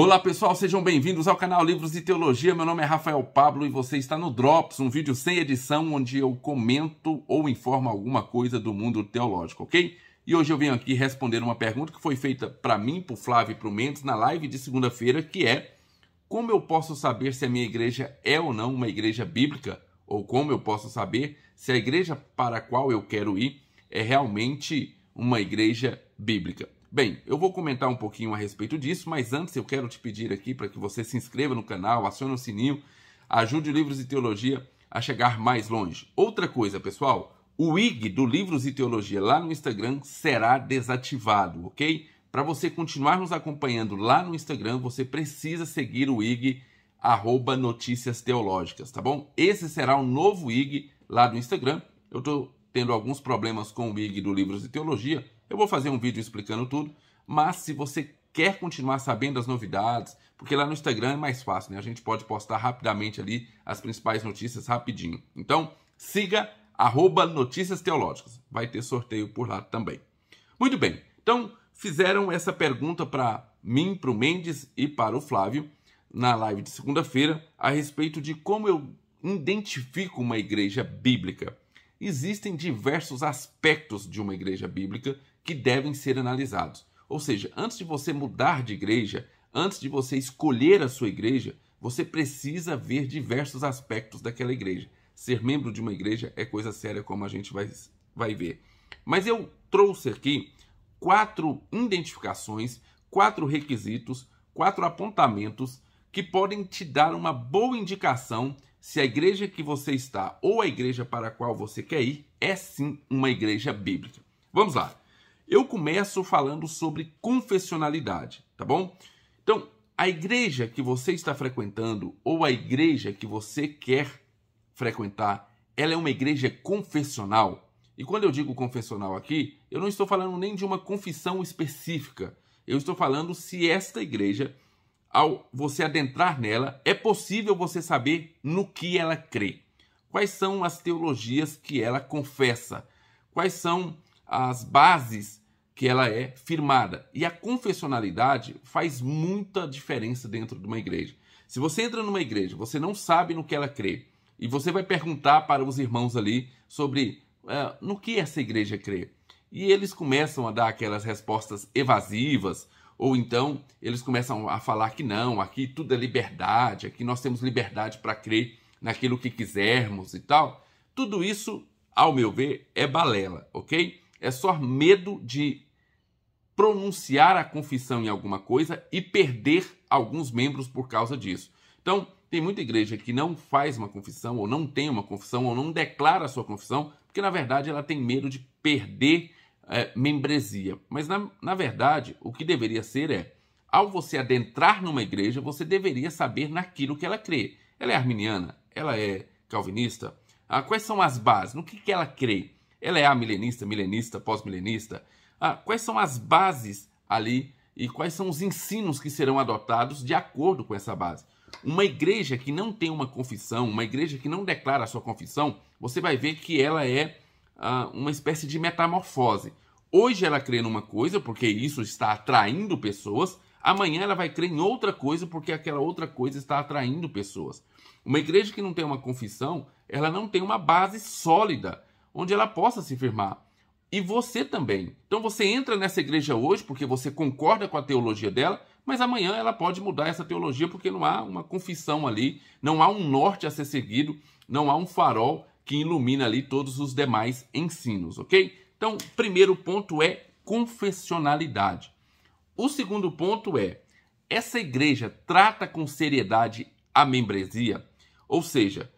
Olá pessoal, sejam bem-vindos ao canal Livros de Teologia. Meu nome é Rafael Pablo e você está no Drops, um vídeo sem edição onde eu comento ou informo alguma coisa do mundo teológico, ok? E hoje eu venho aqui responder uma pergunta que foi feita para mim, para o Flávio e para o Mendes na live de segunda-feira, que é como eu posso saber se a minha igreja é ou não uma igreja bíblica? Ou como eu posso saber se a igreja para a qual eu quero ir é realmente uma igreja bíblica? Bem, eu vou comentar um pouquinho a respeito disso, mas antes eu quero te pedir aqui para que você se inscreva no canal, acione o sininho, ajude o Livros e Teologia a chegar mais longe. Outra coisa, pessoal, o IG do Livros e Teologia lá no Instagram será desativado, ok? Para você continuar nos acompanhando lá no Instagram, você precisa seguir o IG arroba notícias teológicas, tá bom? Esse será o novo IG lá do Instagram. Eu estou tendo alguns problemas com o IG do Livros e Teologia, eu vou fazer um vídeo explicando tudo, mas se você quer continuar sabendo as novidades, porque lá no Instagram é mais fácil, né? A gente pode postar rapidamente ali as principais notícias rapidinho. Então, siga arroba Notícias Teológicas. Vai ter sorteio por lá também. Muito bem, então fizeram essa pergunta para mim, para o Mendes e para o Flávio na live de segunda-feira a respeito de como eu identifico uma igreja bíblica. Existem diversos aspectos de uma igreja bíblica que devem ser analisados. Ou seja, antes de você mudar de igreja, antes de você escolher a sua igreja, você precisa ver diversos aspectos daquela igreja. Ser membro de uma igreja é coisa séria, como a gente vai, vai ver. Mas eu trouxe aqui quatro identificações, quatro requisitos, quatro apontamentos que podem te dar uma boa indicação se a igreja que você está ou a igreja para a qual você quer ir é sim uma igreja bíblica. Vamos lá. Eu começo falando sobre confessionalidade, tá bom? Então, a igreja que você está frequentando ou a igreja que você quer frequentar, ela é uma igreja confessional. E quando eu digo confessional aqui, eu não estou falando nem de uma confissão específica. Eu estou falando se esta igreja, ao você adentrar nela, é possível você saber no que ela crê. Quais são as teologias que ela confessa? Quais são as bases que ela é firmada. E a confessionalidade faz muita diferença dentro de uma igreja. Se você entra numa igreja, você não sabe no que ela crê, e você vai perguntar para os irmãos ali sobre uh, no que essa igreja crê, e eles começam a dar aquelas respostas evasivas, ou então eles começam a falar que não, aqui tudo é liberdade, aqui nós temos liberdade para crer naquilo que quisermos e tal. Tudo isso, ao meu ver, é balela, ok? é só medo de pronunciar a confissão em alguma coisa e perder alguns membros por causa disso. Então, tem muita igreja que não faz uma confissão, ou não tem uma confissão, ou não declara a sua confissão, porque na verdade ela tem medo de perder é, membresia. Mas na, na verdade, o que deveria ser é, ao você adentrar numa igreja, você deveria saber naquilo que ela crê. Ela é arminiana? Ela é calvinista? Ah, quais são as bases? No que, que ela crê? Ela é a milenista, milenista, pós-milenista? Ah, quais são as bases ali e quais são os ensinos que serão adotados de acordo com essa base? Uma igreja que não tem uma confissão, uma igreja que não declara a sua confissão, você vai ver que ela é ah, uma espécie de metamorfose. Hoje ela crê numa coisa, porque isso está atraindo pessoas. Amanhã ela vai crer em outra coisa, porque aquela outra coisa está atraindo pessoas. Uma igreja que não tem uma confissão, ela não tem uma base sólida onde ela possa se firmar. E você também. Então você entra nessa igreja hoje porque você concorda com a teologia dela, mas amanhã ela pode mudar essa teologia porque não há uma confissão ali, não há um norte a ser seguido, não há um farol que ilumina ali todos os demais ensinos, ok? Então, primeiro ponto é confessionalidade. O segundo ponto é: essa igreja trata com seriedade a membresia, ou seja,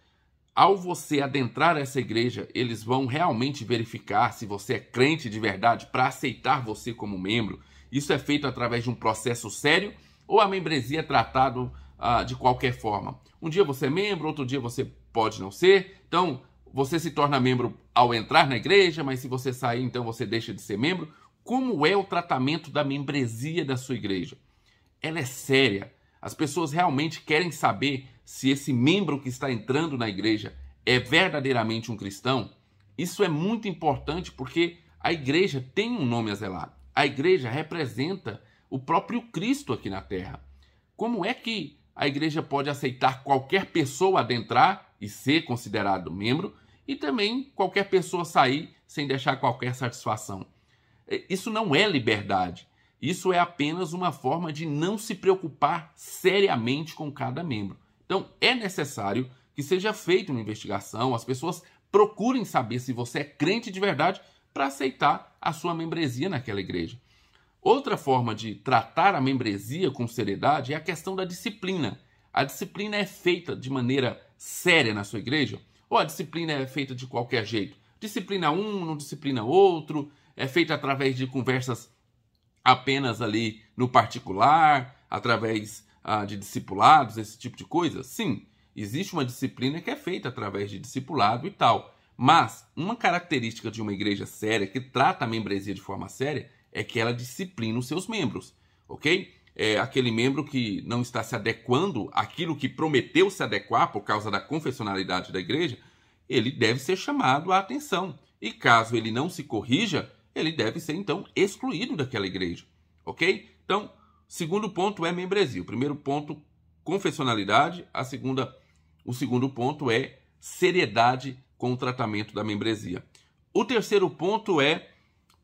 ao você adentrar essa igreja, eles vão realmente verificar se você é crente de verdade para aceitar você como membro. Isso é feito através de um processo sério ou a membresia é tratado ah, de qualquer forma. Um dia você é membro, outro dia você pode não ser. Então, você se torna membro ao entrar na igreja, mas se você sair, então você deixa de ser membro. Como é o tratamento da membresia da sua igreja? Ela é séria. As pessoas realmente querem saber se esse membro que está entrando na igreja é verdadeiramente um cristão, isso é muito importante porque a igreja tem um nome a zelar. A igreja representa o próprio Cristo aqui na terra. Como é que a igreja pode aceitar qualquer pessoa adentrar e ser considerado membro e também qualquer pessoa sair sem deixar qualquer satisfação? É, isso não é liberdade. Isso é apenas uma forma de não se preocupar seriamente com cada membro. Então, é necessário que seja feita uma investigação, as pessoas procurem saber se você é crente de verdade para aceitar a sua membresia naquela igreja. Outra forma de tratar a membresia com seriedade é a questão da disciplina. A disciplina é feita de maneira séria na sua igreja? Ou a disciplina é feita de qualquer jeito? Disciplina um, não disciplina outro, é feita através de conversas apenas ali no particular, através ah, de discipulados, esse tipo de coisa? Sim, existe uma disciplina que é feita através de discipulado e tal. Mas uma característica de uma igreja séria que trata a membresia de forma séria é que ela disciplina os seus membros, ok? É aquele membro que não está se adequando àquilo que prometeu se adequar por causa da confessionalidade da igreja, ele deve ser chamado à atenção. E caso ele não se corrija, ele deve ser então excluído daquela igreja, ok? Então, Segundo ponto é membresia. O primeiro ponto, confessionalidade. A segunda, o segundo ponto é seriedade com o tratamento da membresia. O terceiro ponto é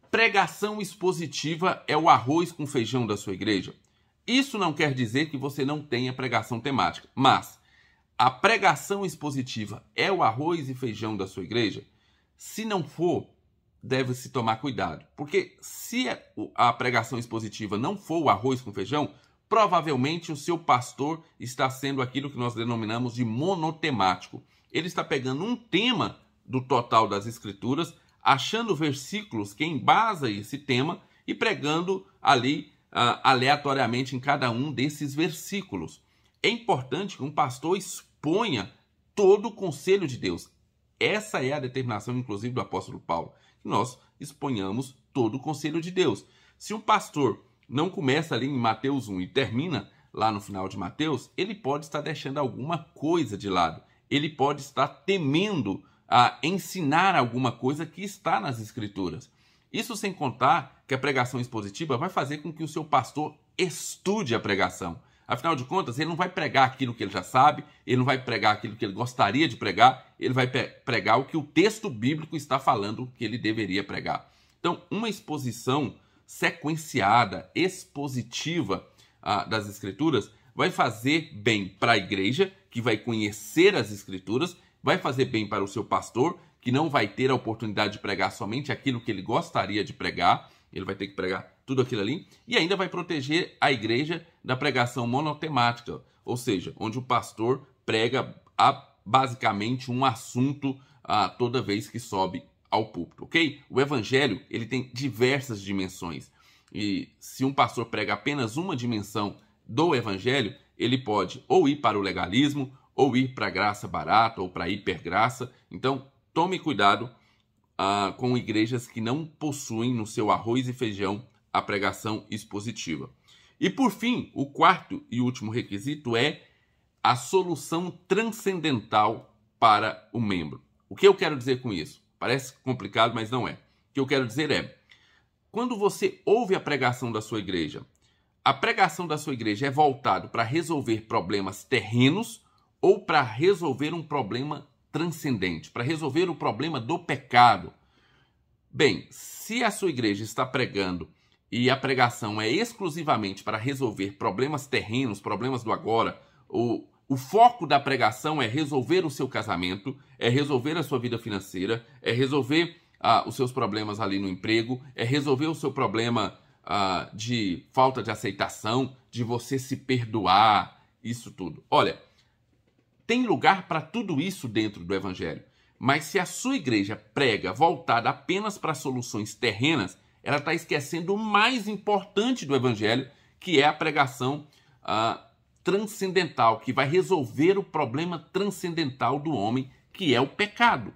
pregação expositiva é o arroz com feijão da sua igreja. Isso não quer dizer que você não tenha pregação temática, mas a pregação expositiva é o arroz e feijão da sua igreja? Se não for, deve-se tomar cuidado, porque se é a pregação expositiva não for o arroz com feijão, provavelmente o seu pastor está sendo aquilo que nós denominamos de monotemático. Ele está pegando um tema do total das escrituras, achando versículos que embasa esse tema e pregando ali uh, aleatoriamente em cada um desses versículos. É importante que um pastor exponha todo o conselho de Deus. Essa é a determinação, inclusive, do apóstolo Paulo nós exponhamos todo o conselho de Deus. Se o pastor não começa ali em Mateus 1 e termina lá no final de Mateus, ele pode estar deixando alguma coisa de lado. Ele pode estar temendo a ensinar alguma coisa que está nas escrituras. Isso sem contar que a pregação expositiva vai fazer com que o seu pastor estude a pregação. Afinal de contas, ele não vai pregar aquilo que ele já sabe, ele não vai pregar aquilo que ele gostaria de pregar, ele vai pregar o que o texto bíblico está falando que ele deveria pregar. Então, uma exposição sequenciada, expositiva ah, das Escrituras, vai fazer bem para a igreja, que vai conhecer as Escrituras, vai fazer bem para o seu pastor, que não vai ter a oportunidade de pregar somente aquilo que ele gostaria de pregar, ele vai ter que pregar tudo aquilo ali, e ainda vai proteger a igreja da pregação monotemática, ou seja, onde o pastor prega a, basicamente um assunto a, ah, toda vez que sobe ao púlpito, ok? O evangelho ele tem diversas dimensões e se um pastor prega apenas uma dimensão do evangelho, ele pode ou ir para o legalismo, ou ir para a graça barata, ou para a hipergraça. Então, tome cuidado ah, com igrejas que não possuem no seu arroz e feijão a pregação expositiva. E por fim, o quarto e último requisito é a solução transcendental para o membro. O que eu quero dizer com isso? Parece complicado, mas não é. O que eu quero dizer é: quando você ouve a pregação da sua igreja, a pregação da sua igreja é voltado para resolver problemas terrenos ou para resolver um problema transcendente, para resolver o problema do pecado. Bem, se a sua igreja está pregando e a pregação é exclusivamente para resolver problemas terrenos, problemas do agora, o foco da pregação é resolver o seu casamento, é resolver a sua vida financeira, é resolver ah, os seus problemas ali no emprego, é resolver o seu problema ah, de falta de aceitação, de você se perdoar, isso tudo. Olha, tem lugar para tudo isso dentro do Evangelho, mas se a sua igreja prega voltada apenas para soluções terrenas, ela está esquecendo o mais importante do Evangelho, que é a pregação ah, transcendental, que vai resolver o problema transcendental do homem, que é o pecado.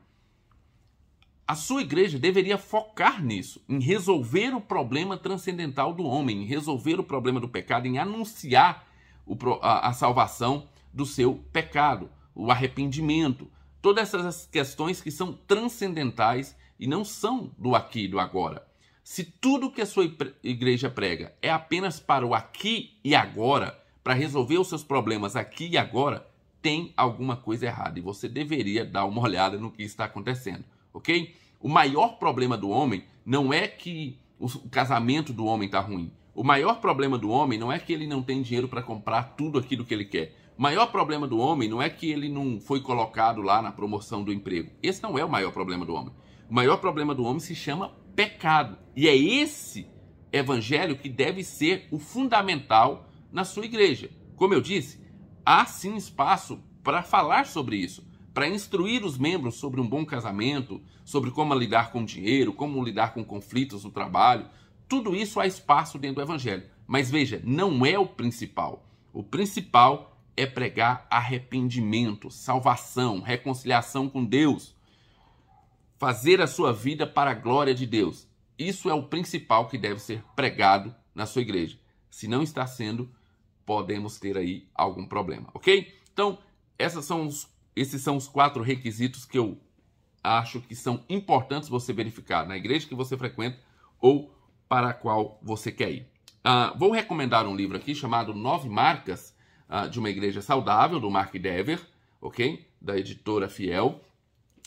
A sua igreja deveria focar nisso, em resolver o problema transcendental do homem, em resolver o problema do pecado, em anunciar o, a, a salvação do seu pecado, o arrependimento. Todas essas questões que são transcendentais e não são do aqui e do agora. Se tudo que a sua igreja prega é apenas para o aqui e agora, para resolver os seus problemas aqui e agora, tem alguma coisa errada e você deveria dar uma olhada no que está acontecendo, ok? O maior problema do homem não é que o casamento do homem está ruim. O maior problema do homem não é que ele não tem dinheiro para comprar tudo aquilo que ele quer. O maior problema do homem não é que ele não foi colocado lá na promoção do emprego. Esse não é o maior problema do homem. O maior problema do homem se chama pecado. E é esse evangelho que deve ser o fundamental na sua igreja. Como eu disse, há sim espaço para falar sobre isso, para instruir os membros sobre um bom casamento, sobre como lidar com dinheiro, como lidar com conflitos no trabalho. Tudo isso há espaço dentro do evangelho. Mas veja, não é o principal. O principal é pregar arrependimento, salvação, reconciliação com Deus fazer a sua vida para a glória de Deus. Isso é o principal que deve ser pregado na sua igreja. Se não está sendo, podemos ter aí algum problema, ok? Então, são os, esses são os quatro requisitos que eu acho que são importantes você verificar na igreja que você frequenta ou para a qual você quer ir. Uh, vou recomendar um livro aqui chamado Nove Marcas uh, de uma Igreja Saudável, do Mark Dever, ok? Da editora Fiel.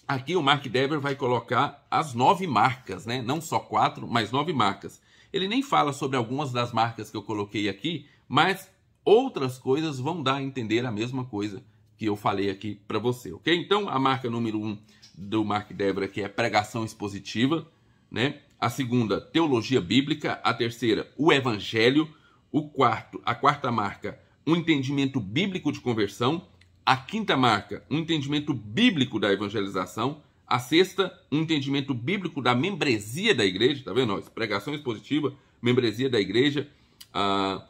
Aqui o Mark Dever vai colocar as nove marcas, né? não só quatro, mas nove marcas. Ele nem fala sobre algumas das marcas que eu coloquei aqui, mas outras coisas vão dar a entender a mesma coisa que eu falei aqui para você, ok? Então, a marca número um do Mark Dever aqui é pregação expositiva, né? A segunda, teologia bíblica. A terceira, o evangelho. O quarto, a quarta marca, um entendimento bíblico de conversão. A quinta marca, um entendimento bíblico da evangelização. A sexta, um entendimento bíblico da membresia da igreja. Tá vendo? Ó, pregação expositiva, membresia da igreja. Ah,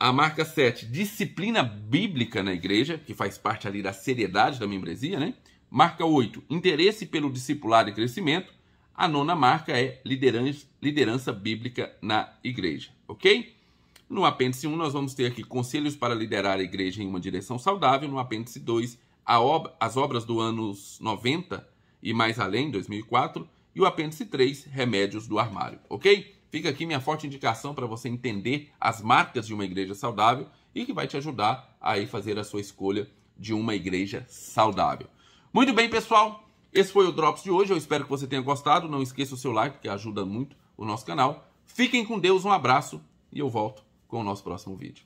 a marca 7, disciplina bíblica na igreja, que faz parte ali da seriedade da membresia, né? Marca 8, interesse pelo discipulado e crescimento. A nona marca é liderança, liderança bíblica na igreja, ok? No apêndice 1, nós vamos ter aqui conselhos para liderar a igreja em uma direção saudável. No apêndice 2, ob as obras do anos 90 e mais além, 2004. E o apêndice 3, remédios do armário, ok? Fica aqui minha forte indicação para você entender as marcas de uma igreja saudável e que vai te ajudar a fazer a sua escolha de uma igreja saudável. Muito bem, pessoal. Esse foi o Drops de hoje. Eu espero que você tenha gostado. Não esqueça o seu like, que ajuda muito o nosso canal. Fiquem com Deus, um abraço e eu volto com o nosso próximo vídeo.